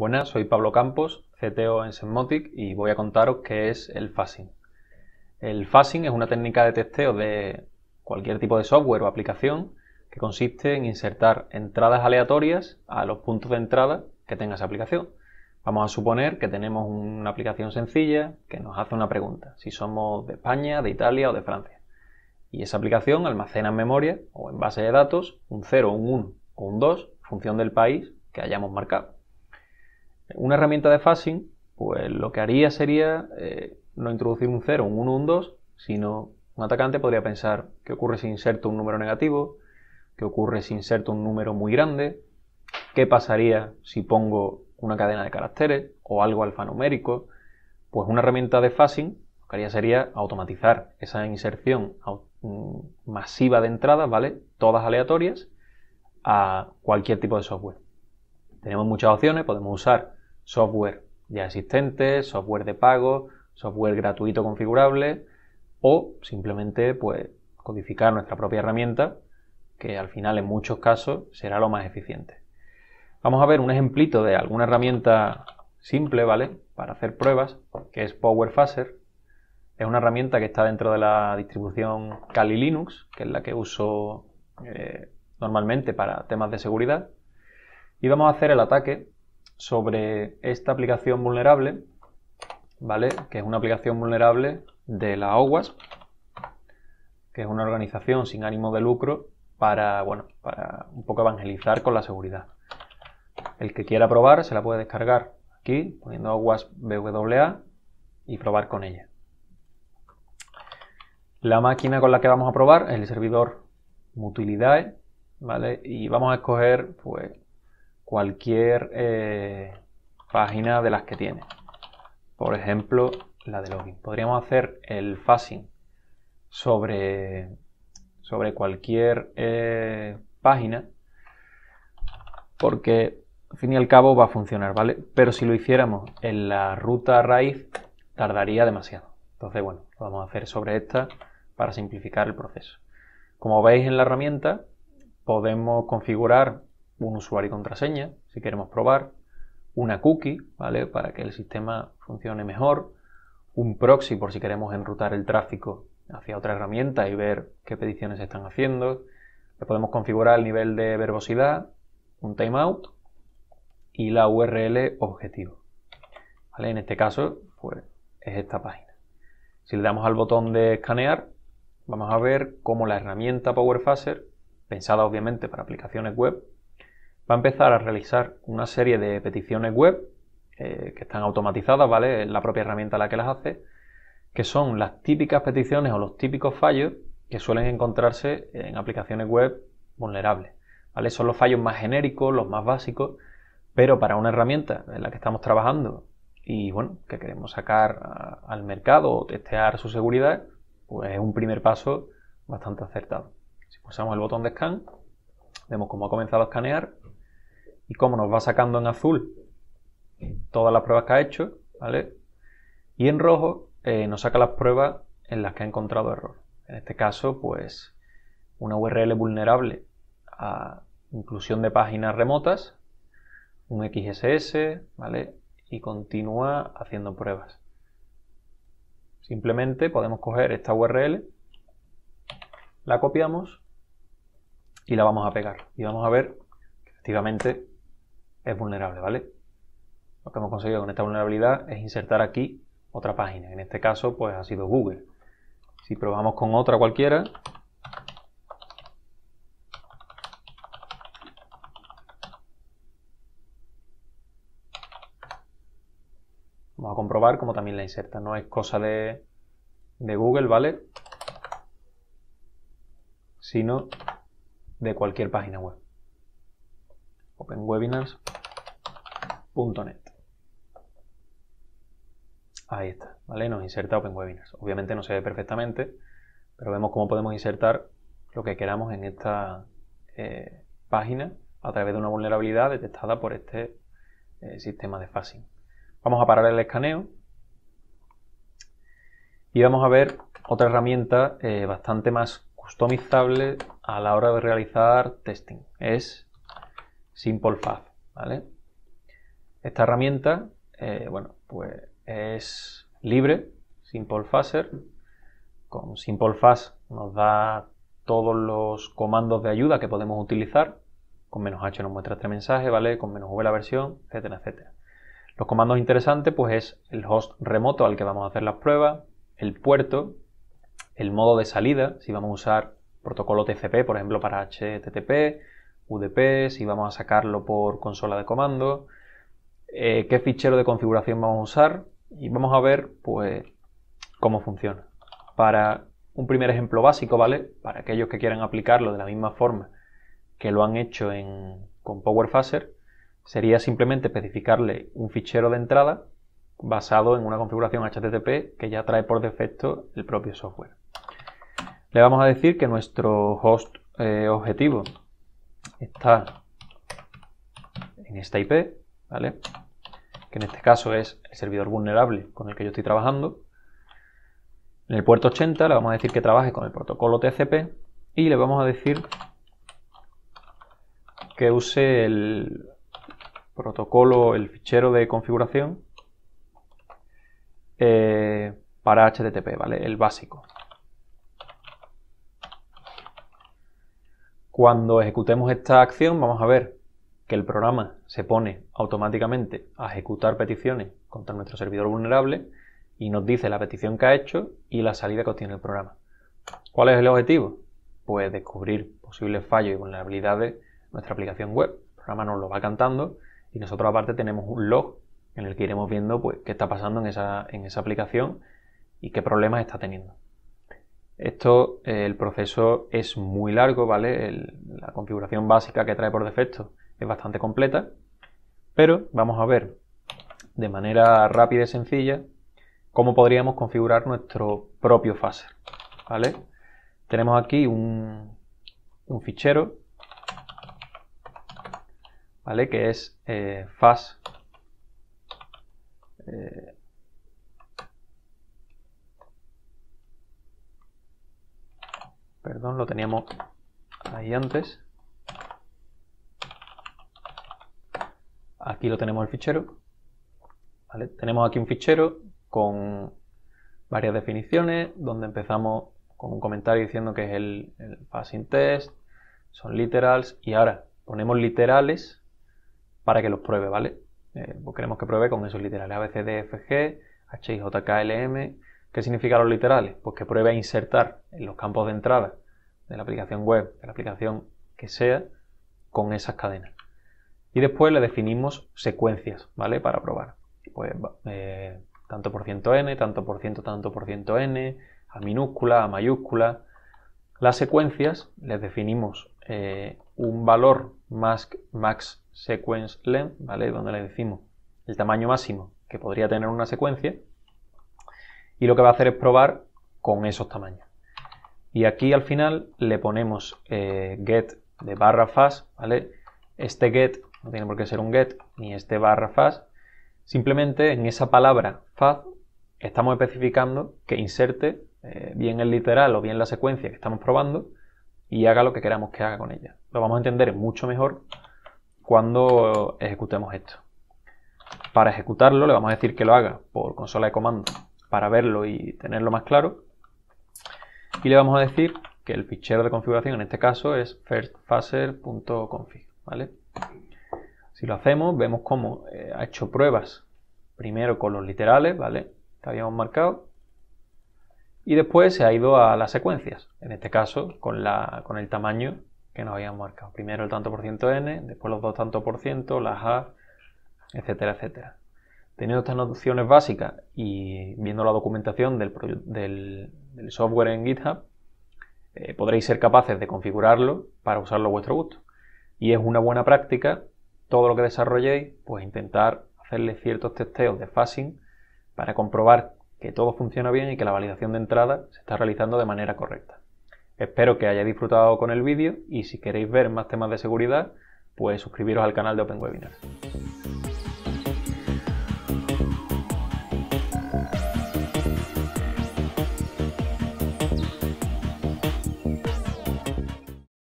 Buenas, soy Pablo Campos, CTO en Semmotic y voy a contaros qué es el phasing. El phasing es una técnica de testeo de cualquier tipo de software o aplicación que consiste en insertar entradas aleatorias a los puntos de entrada que tenga esa aplicación. Vamos a suponer que tenemos una aplicación sencilla que nos hace una pregunta, si somos de España, de Italia o de Francia. Y esa aplicación almacena en memoria o en base de datos un 0, un 1 o un 2, en función del país que hayamos marcado. Una herramienta de phasing, pues lo que haría sería eh, no introducir un 0, un 1, un 2, sino un atacante podría pensar qué ocurre si inserto un número negativo, qué ocurre si inserto un número muy grande, qué pasaría si pongo una cadena de caracteres o algo alfanumérico. Pues una herramienta de phasing lo que haría sería automatizar esa inserción mm, masiva de entradas, ¿vale? Todas aleatorias a cualquier tipo de software. Tenemos muchas opciones, podemos usar software ya existente, software de pago, software gratuito configurable o simplemente pues codificar nuestra propia herramienta que al final en muchos casos será lo más eficiente. Vamos a ver un ejemplito de alguna herramienta simple, ¿vale? Para hacer pruebas, que es PowerFacer. Es una herramienta que está dentro de la distribución Kali Linux, que es la que uso eh, normalmente para temas de seguridad. Y vamos a hacer el ataque sobre esta aplicación vulnerable, ¿vale? Que es una aplicación vulnerable de la OWASP, que es una organización sin ánimo de lucro para, bueno, para un poco evangelizar con la seguridad. El que quiera probar se la puede descargar aquí, poniendo OWASP BWA y probar con ella. La máquina con la que vamos a probar es el servidor Mutilidae, ¿vale? Y vamos a escoger, pues, cualquier eh, página de las que tiene. Por ejemplo, la de login. Podríamos hacer el phasing sobre, sobre cualquier eh, página porque al fin y al cabo va a funcionar, ¿vale? Pero si lo hiciéramos en la ruta raíz tardaría demasiado. Entonces, bueno, lo vamos a hacer sobre esta para simplificar el proceso. Como veis en la herramienta, podemos configurar un usuario y contraseña, si queremos probar, una cookie, ¿vale? Para que el sistema funcione mejor, un proxy por si queremos enrutar el tráfico hacia otra herramienta y ver qué peticiones se están haciendo. Le podemos configurar el nivel de verbosidad, un timeout y la URL objetivo. ¿Vale? En este caso, pues es esta página. Si le damos al botón de escanear, vamos a ver cómo la herramienta PowerFacer, pensada obviamente para aplicaciones web, va a empezar a realizar una serie de peticiones web eh, que están automatizadas, ¿vale? la propia herramienta la que las hace, que son las típicas peticiones o los típicos fallos que suelen encontrarse en aplicaciones web vulnerables. ¿vale? Son los fallos más genéricos, los más básicos, pero para una herramienta en la que estamos trabajando y bueno, que queremos sacar al mercado o testear su seguridad, pues es un primer paso bastante acertado. Si pulsamos el botón de scan, vemos cómo ha comenzado a escanear y cómo nos va sacando en azul todas las pruebas que ha hecho, ¿vale? Y en rojo eh, nos saca las pruebas en las que ha encontrado error. En este caso, pues una URL vulnerable a inclusión de páginas remotas, un XSS, ¿vale? Y continúa haciendo pruebas. Simplemente podemos coger esta URL, la copiamos y la vamos a pegar. Y vamos a ver que efectivamente vulnerable, ¿vale? Lo que hemos conseguido con esta vulnerabilidad es insertar aquí otra página. En este caso, pues ha sido Google. Si probamos con otra cualquiera, Vamos a comprobar cómo también la inserta. No es cosa de, de, Google, ¿vale? Sino de cualquier página web. Open Webinars. Ahí está, ¿vale? Nos inserta Open Webinars. Obviamente no se ve perfectamente, pero vemos cómo podemos insertar lo que queramos en esta eh, página a través de una vulnerabilidad detectada por este eh, sistema de phasing. Vamos a parar el escaneo y vamos a ver otra herramienta eh, bastante más customizable a la hora de realizar testing. Es SimplePath, ¿vale? Esta herramienta, eh, bueno, pues es libre, Simple Faser. Con Simple nos da todos los comandos de ayuda que podemos utilizar. Con menos H nos muestra este mensaje, ¿vale? Con menos V la versión, etcétera, etcétera. Los comandos interesantes, pues es el host remoto al que vamos a hacer las pruebas, el puerto, el modo de salida, si vamos a usar protocolo TCP, por ejemplo, para HTTP, UDP, si vamos a sacarlo por consola de comandos... Eh, qué fichero de configuración vamos a usar y vamos a ver pues cómo funciona. Para un primer ejemplo básico, ¿vale? Para aquellos que quieran aplicarlo de la misma forma que lo han hecho en, con PowerFaser, sería simplemente especificarle un fichero de entrada basado en una configuración HTTP que ya trae por defecto el propio software. Le vamos a decir que nuestro host eh, objetivo está en esta IP ¿vale? que en este caso es el servidor vulnerable con el que yo estoy trabajando. En el puerto 80 le vamos a decir que trabaje con el protocolo TCP y le vamos a decir que use el protocolo, el fichero de configuración eh, para HTTP, ¿vale? El básico. Cuando ejecutemos esta acción vamos a ver que el programa se pone automáticamente a ejecutar peticiones contra nuestro servidor vulnerable y nos dice la petición que ha hecho y la salida que obtiene el programa. ¿Cuál es el objetivo? Pues descubrir posibles fallos y vulnerabilidades de nuestra aplicación web. El programa nos lo va cantando y nosotros aparte tenemos un log en el que iremos viendo pues, qué está pasando en esa, aplicación y qué problemas está teniendo. Esto, eh, el proceso es muy largo, ¿vale? la configuración básica que trae por defecto es bastante completa, pero vamos a ver de manera rápida y sencilla cómo podríamos configurar nuestro propio phaser. ¿vale? Tenemos aquí un, un fichero ¿vale? que es eh, fas, eh, perdón, lo teníamos ahí antes Aquí lo tenemos el fichero. Tenemos aquí un fichero con varias definiciones, donde empezamos con un comentario diciendo que es el, passing test, son literals, y ahora ponemos literales para que los pruebe, ¿vale? Eh, pues queremos que pruebe con esos literales ABCDFG, HIJKLM. ¿Qué significan los literales? Pues que pruebe a insertar en los campos de entrada de la aplicación web, de la aplicación que sea, con esas cadenas. Y después le definimos secuencias, ¿vale? Para probar. Pues eh, tanto por ciento n, tanto por ciento, tanto por ciento n, a minúscula, a mayúscula. Las secuencias les definimos eh, un valor mask max sequence length, ¿vale? Donde le decimos el tamaño máximo que podría tener una secuencia. Y lo que va a hacer es probar con esos tamaños. Y aquí al final le ponemos eh, get de barra fast, ¿vale? Este get no tiene por qué ser un get ni este barra fast. simplemente en esa palabra fast estamos especificando que inserte eh, bien el literal o bien la secuencia que estamos probando y haga lo que queramos que haga con ella. Lo vamos a entender mucho mejor cuando ejecutemos esto. Para ejecutarlo le vamos a decir que lo haga por consola de comando para verlo y tenerlo más claro. Y le vamos a decir que el fichero de configuración en este caso es firstfacer.config. ¿vale? Si lo hacemos, vemos cómo eh, ha hecho pruebas. Primero con los literales, ¿vale? Que habíamos marcado. Y después se ha ido a las secuencias. En este caso, con, la, con el tamaño que nos habíamos marcado. Primero el tanto por ciento n, después los dos tantos por ciento, las a, etcétera, etcétera. Teniendo estas nociones básicas y viendo la documentación del, software en GitHub, eh, podréis ser capaces de configurarlo para usarlo a vuestro gusto. Y es una buena práctica todo lo que desarrolléis, pues intentar hacerle ciertos testeos de phasing para comprobar que todo funciona bien y que la validación de entrada se está realizando de manera correcta. Espero que hayáis disfrutado con el vídeo y si queréis ver más temas de seguridad, pues suscribiros al canal de Open OpenWebinars.